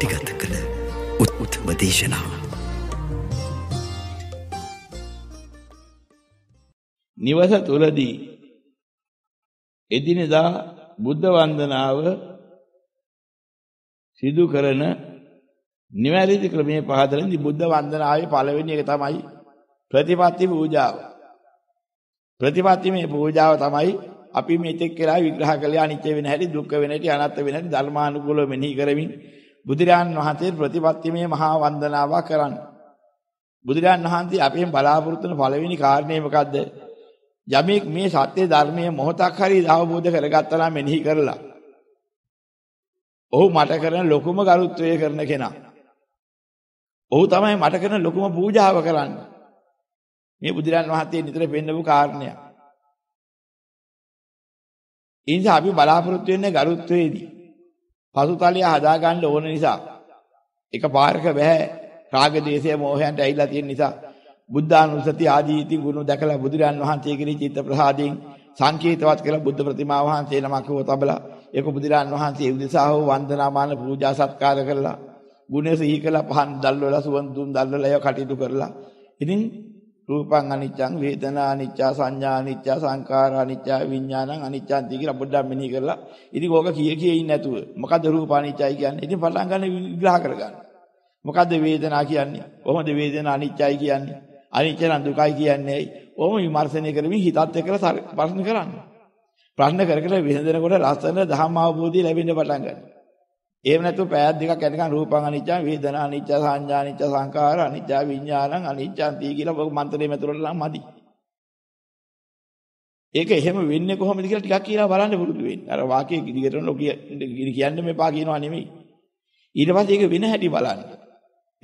පටිගත කළ උත්ම දේශනාව. නිවස තුලදී එදිනෙදා බුද්ධ වන්දනාව සිදු කරන නිවැරදි ක්‍රමයේ පහදලදී බුද්ධ වන්දනාවේ පළවෙනි එක තමයි ප්‍රතිපත්ති පූජාව. ප්‍රතිපත්ති මේ පූජාව තමයි අපි මෙතෙක් කියලා විග්‍රහ කළේ අනිත්‍ය වෙන හැටි දුක්ඛ වෙන හැටි අනාත්ම වෙන හැටි ධර්මානුකූලව මෙනෙහි කරමින් බුදුරයන් වහන්සේ ප්‍රතිපත්තිමේ මහා වන්දනාවක් කරන්න. බුදුරයන් වහන්සේ අපෙන් බලාපොරොත්තු වෙන පළවෙනි කාරණේ මොකද්ද? යමෙක් මේ සත්‍ය ධර්මයේ මොහොතක් හරි අවබෝධ කරගත්තා නම් මෙනෙහි කරලා. ඔහු මට කරන ලොකුම ගරුත්වය කරන කෙනා. ඔහු තමයි මට කරන ලොකුම පූජාව කරන්නේ. මේ බුදුරන් වහන්සේ නිතර පෙන්නපු කාරණයක්. ඉතින් අපි බලාපොරොත්තු වෙන්නේ ගරුත්වයේදී. පසුතලය හදා ගන්න ඕන නිසා එක පාරක බෑ රාග දේශය මෝහයන්ට ඇවිල්ලා තියෙන නිසා බුද්ධානුස්සති ආදී ඉති ගුණ දැකලා බුදුරන් වහන්සේ කෙරෙහි චිත්ත ප්‍රසාදයෙන් සංකේතවත් කියලා බුද්ධ ප්‍රතිමා වහන්සේ නමක් හෝ තබලා ඒක බුදුරන් වහන්සේ උදෙසා හෝ වන්දනාමාන පූජා සත්කාර කරලා ගුණ සිහි කළ පහන් දැල්වලා සුවන් දුම් දැල්වලා ඒවා කටයුතු කරලා ඉතින් රූපං අනිච්චං වේදනා අනිච්චා සංඥා අනිච්චා සංඛාරා අනිච්චා විඥානං අනිච්චාන්ති කියලා පොඩ්ඩක් මෙනෙහි කරලා ඉතින් ඕක කිය කිය ඉන්නේ නැතුව මොකද්ද රූප අනිච්චයි කියන්නේ ඉතින් පටන් ගන්න විග්‍රහ කරගන්න මොකද්ද වේදනා කියන්නේ කොහොමද වේදනා අනිච්චයි කියන්නේ අනිච්ච නම් දුකයි කියන්නේ ඕම විමර්ශනය කරමින් හිතත් එක්කලා ප්‍රශ්න කරන්න ප්‍රශ්න කර කර විසඳනකොට ලස්සන ධර්ම අවබෝධය ලැබෙන්න පටන් ගන්නවා එහෙම නැතුව පෑයක් දෙකක් යනකම් රූපං අනිච්චං වේදනා අනිච්ච සංඥා අනිච්ච සංකාර අනිච්ච විඥානං අනිච්චං තී කියලා ඔබ මන්ත්‍රයේ මැතුරට නම් මදි. ඒක එහෙම වෙන්නේ කොහොමද කියලා ටිකක් කියලා බලන්න පුරුදු වෙන්න. අර වාක්‍ය දිගටම කියන්න මේපා කියනවා නෙමෙයි. ඊට පස්සේ ඒක වෙන හැටි බලන්න.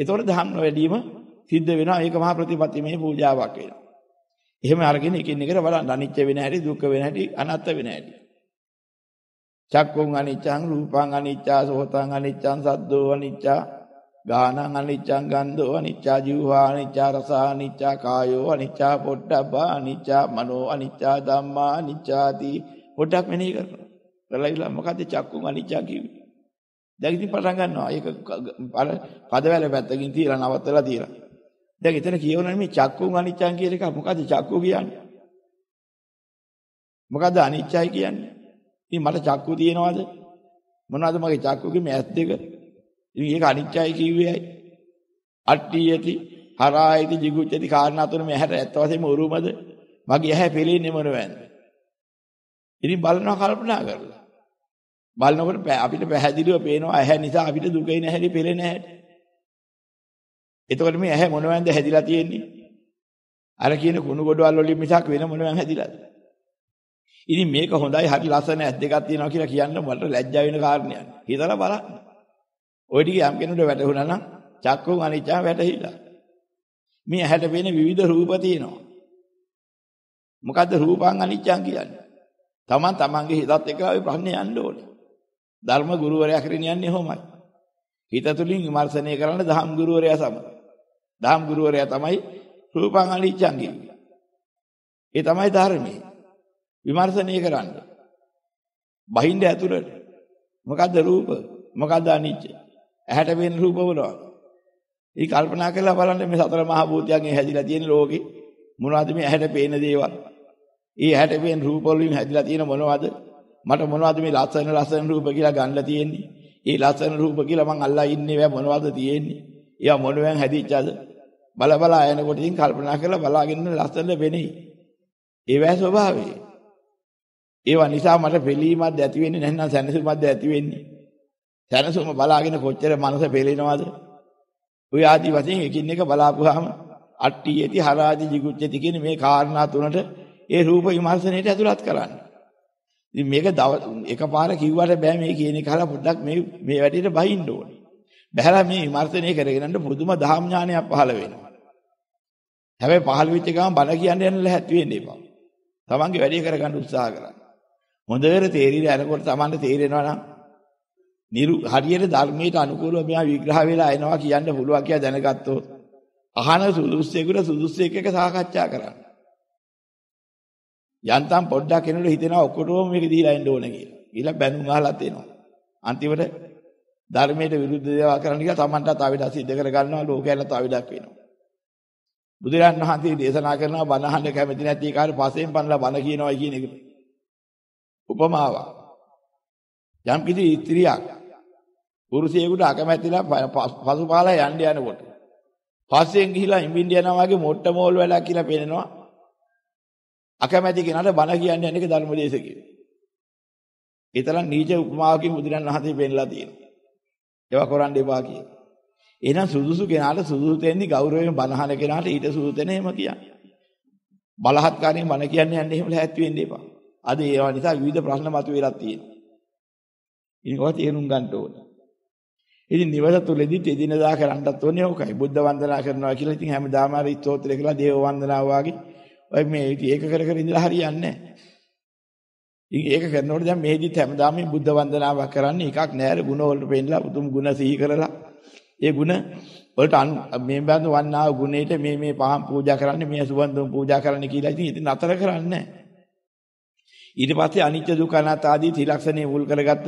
එතකොට ධම්ම වැඩිම සිද්ධ වෙනවා. ඒක මහා ප්‍රතිපත්තිමේ පූජාවක් වෙනවා. එහෙම අරගෙන එකින් එකට බලන්න අනිච්ච වෙන හැටි දුක්ඛ වෙන හැටි අනාත්ම වෙන හැටි. චක්කුං අනිච්චං රූපං අනිච්චා සෝතං අනිච්චං සද්දෝ අනිච්චා ගානං අනිච්චං ගන්ධෝ අනිච්චා ජීවා අනිච්චා රස අනිච්චා කායෝ අනිච්චා පොට්ටබ්බා අනිච්චා මනෝ අනිච්චා ධම්මා අනිච්චාති පොඩක් මෙනෙහි කරනවා කරලා ඉතින් මොකද්ද චක්කුං අනිච්චා කිව්වේ දැන් ඉතින් පටන් ගන්නවා. ඒක අර පදවැල පැත්තකින් තියලා නවත්තලා තියලා. දැන් එතන කියවන මේ චක්කුන් අනිච්චන් කියන එක මොකද්ද චක්කු කියන්නේ? මොකද්ද අනිච්චයි කියන්නේ? ඉතින් මට චක්කු තියෙනවද? මොනවද මගේ චක්කුගේ මේ ඇස් දෙක? ඉතින් ඒක අනිත්‍යයි කිව්වේයි. අට්ටි යති, හරායති, jigucchati කාරණා තුන මේ ඇහැට ඇත්ත වශයෙන්ම උරුමද? මගේ ඇහැ පෙලෙන්නේ මොනවද? ඉතින් බලනවා කල්පනා කරලා. බලනකොට අපිට පැහැදිලිව පේනවා ඇහැ නිසා අපිට දුක එන හැටි පෙලෙන හැටි. එතකොට මේ ඇහැ මොනවෙන්ද හැදිලා තියෙන්නේ? අර කියන කුණු ගොඩවල් වලින් මිසක් වෙන මොනවෙන් හැදිලාද? ඉතින් මේක හොඳයි හරි ලස්සන ඇස් දෙකක් තියෙනවා කියලා කියන්න මට ලැජ්ජා වෙන කාරණයක්. හිතලා බලන්න. ওই ටික යම් කෙනෙකුට වැටහුණා නම් චක්කෝ අනිච්චා වැටහිලා. මේ ඇහැට පෙනෙන විවිධ රූප තියෙනවා. මොකද්ද රූපං අනිච්චං කියන්නේ? Taman tamange හිතත් එක්ක ওই ප්‍රශ්නේ යන්න ඕනේ. ධර්ම ගුරුවරයා කරගෙන යන්නේ කොහොමයි? හිත තුලින් විමර්ශනය කරන්න දහම් ගුරුවරයා සමග. දහම් ගුරුවරයා තමයි රූපං අනිච්චං කියන්නේ. ඒ තමයි ධර්මයේ විමර්ශනය කරන්න. බහින්ද ඇතුළට. මොකද්ද රූප? මොකද්ද අනිච්ච? ඇහැට වෙන රූප වලවා. ඊ කල්පනා කරලා බලන්න මේ සතර මහා භූතයන්ගෙන් හැදිලා තියෙන ලෝකෙ මොනවද මේ ඇහැට පේන දේවල්? ඊ ඇහැට පේන රූප වලින් හැදිලා තියෙන මොනවද? මට මොනවද මේ ලස්සන ලස්සන රූප කියලා ගන්න තියෙන්නේ? ඒ ලස්සන රූප කියලා මං අල්ලා ඉන්නේ වැ මොනවද තියෙන්නේ? ඒවා මොනවෙන් හැදිච්චද? බල බලා යනකොට ඉතින් කල්පනා කරලා බලාගෙන ලස්සන වෙන්නේ. ඒවැ ස්වභාවය. ඒවා නිසා මට පිළීමක්ද ඇති වෙන්නේ නැත්නම් සැනසීමක්ද ඇති වෙන්නේ. සැනසීම බලාගෙන කොච්චර මනස පෙළෙනවද? ඔය ආදි වශයෙන් එකින් එක බලාපුවාම අට්ටියති හරාදි jigucchati කියන මේ කාරණා තුනට ඒ රූප විමර්ශනයට ඇතුළත් කරන්න. ඉතින් මේක එකපාර කිව්වට බෑ මේ කියන එක අහලා පොඩ්ඩක් මේ මේ වැඩේට බහින්න ඕනේ. බහැලා මේ විමර්ශනය කරගෙන යන්න පුදුම දහම් ඥානයක් පහළ වෙනවා. හැබැයි පහළ වෙච්ච ගමන් බණ කියන්න යන්න ලැහැත් වෙන්න එපා. තමන්ගේ වැඩේ කරගන්න උත්සාහ කරන්න. හොඳට තේරිලා යනකොට Tamanට තේරෙනවා නම් නිරු හරියට ධර්මයට අනුකූලව මෙයා විග්‍රහ වෙලා එනවා කියන්න පුළුවන් කියලා දැනගත්තොත් අහන සුදුස්සෙකුට සුදුස්සෙක් එක්ක සාකච්ඡා කරන්න. යන්තම් පොඩ්ඩක් කෙනෙකුට හිතෙනවා ඔක්කොටම මේක දීලා එන්න ඕන කියලා. ඊළඟ බැනුම් අහලා තේනවා. අන්තිමට ධර්මයට විරුද්ධ දේවල් කරන්න කියලා Tamanට තව ඉඩ සිද්ධ කරගන්නවා ලෝකයට තව ඉඩක් වෙනවා. බුදුරන් වහන්සේ දේශනා කරනවා බණ අහන්න කැමති නැති කාට පසෙන් පන්නලා බණ කියනවා කියන එකට. උපමාවක්. යම්කිසි ස්ත්‍රියක් පුරුෂයෙකුට අකමැතිලා පසුපාලා යන්න යනකොට පස්සෙන් ගිහිලා ඉඹින්න යනවා වගේ මොට්ට මෝල් වෙලා කියලා පේනවා. අකමැති කෙනාට බන කියන්නේ අනික ධර්මදේශකයෝ. ඒ තරම් නීච උපමාවකින් බුදුරන් වහන්සේ පෙන්ලා තියෙනවා. ඒවා කරන්න එපා කියන. එහෙනම් සුදුසු කෙනාට සුදුසු තැනදී ගෞරවයෙන් බනහන කෙනාට ඊට සුදුසු තැන එහෙම කියන්නේ. බලහත්කාරයෙන් බන කියන්නේ යන්නේ එහෙම ලැහැත් වෙන්න එපා. අද ඒවා නිසා විවිධ ප්‍රශ්න මතුවලා තියෙනවා. ඉතින් ඔය තේරුම් ගන්න ඕන. ඉතින් නිවස තුලදී එදිනදා කරන්නත් ඕනේ ඕකයි. බුද්ධ වන්දනා කරනවා කියලා ඉතින් හැමදාම හරි ස්තෝත්‍රය කියලා දේව වන්දනා වාගේ ඔය මේ ඒක කර කර ඉඳලා හරියන්නේ නැහැ. ඉතින් ඒක කරනකොට දැන් මේදිත් හැමදාම මේ බුද්ධ වන්දනාවක් කරන්නේ එකක් නෑර ಗುಣ වලට පෙන්නලා උතුම් ಗುಣ සිහි කරලා ඒ ಗುಣ වලට මේ බඳ වන්නා ගුණේට මේ මේ පහන් පූජා කරන්නේ මේ සුවන්දුම් පූජා කරන්නේ කියලා ඉතින් ඉතින් අතර කරන්නේ නෑ ඊට පස්සේ අනිත්‍ය දුක්ඛ අනාත්ම ආදී ත්‍රිලක්ෂණේ මුල් කරගත්ත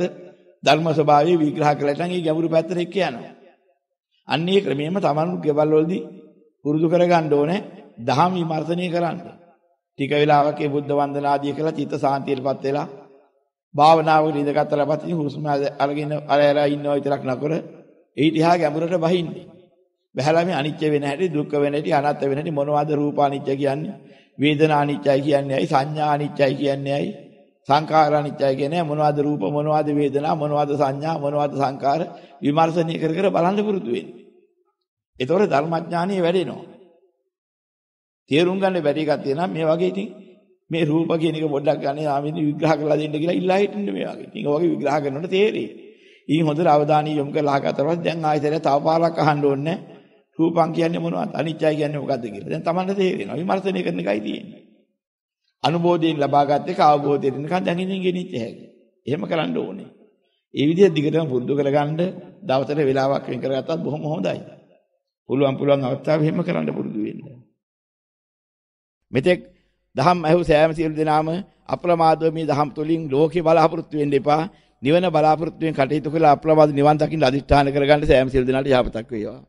ධර්ම ස්වභාවය විග්‍රහ කළා නම් ඒ ගැඹුරු පැත්තට එක්ක යනවා. අන්න ඒ ක්‍රමයෙන්ම තමන්ගේ ගෙවල් වලදී පුරුදු කරගන්න ඕනේ දහම් විමර්ශනය කරන්න. ටික වෙලාවක ඒ බුද්ධ වන්දනා ආදී කළා චිත්ත සාන්තියටපත් වෙලා භාවනාවක ඉඳගත්තලා පස්සේ හුස්ම අරගෙන අර අර ඉන්නවා විතරක් නකර ඒ ඉතිහා ගැඹුරට බහින්නේ. බහැලා මේ අනිත්‍ය වෙන හැටි දුක්ඛ වෙන හැටි අනාත්ම වෙන හැටි මොනවද රූපානිත්‍ය කියන්නේ වේදනා අනිත්‍යයි කියන්නේ ඇයි සංඥා අනිත්‍යයි කියන්නේ ඇයි සංඛාර අනිත්‍යයි කියන්නේ මොනවද රූප මොනවද වේදනා මොනවද සංඥා මොනවද සංඛාර විමර්ශනය කර කර බලන්න පුරුදු වෙන්න. ඒතකොට ධර්මඥානිය වැඩෙනවා. තේරුම් ගන්න බැරි එකක් තියෙනවා මේ වගේ ඉතින් මේ රූප කියන එක පොඩ්ඩක් ගන්න ආමින් විග්‍රහ කරලා දෙන්න කියලා ඉල්ලා හිටින්න මේ වගේ. ඉතින් ඔයගේ විග්‍රහ කරනකොට තේරෙයි. ඉතින් හොඳට අවධානය යොමු කරලා අහකට පස්සේ දැන් ආයතනය තව පාරක් අහන්න ඕනේ නැහැ. රූපං කියන්නේ මොනවද? අනිත්‍යයි කියන්නේ මොකද්ද කියලා. දැන් Tamanට තේරෙනවා. විමර්ශනය කරන එකයි තියෙන්නේ. අනුභෝධයෙන් ලබාගත් එක අවබෝධයෙන් නිකන් දැන් ඉඳන් ගෙනිච්ච හැකියි. එහෙම කරන්න ඕනේ. ඒ විදිහට දිගටම පුරුදු කරගන්න දවසට වෙලාවක් වෙන් කරගත්තත් බොහොම හොඳයි. පුළුවන් පුළුවන් අවස්ථාවෙ එහෙම කරන්න පුරුදු වෙන්න. මෙතෙක් දහම් ඇහු සෑම සියලු දෙනාම අප්‍රමාදව මේ දහම් තුලින් ලෝකේ බලාපොරොත්තු වෙන්න එපා. නිවන බලාපොරොත්තුෙන් කටයුතු කළ අප්‍රමාද නිවන් දකින්න අදිෂ්ඨාන කරගන්න සෑම සියලු දෙනාට යහපතක් වේවා.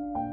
Thank you.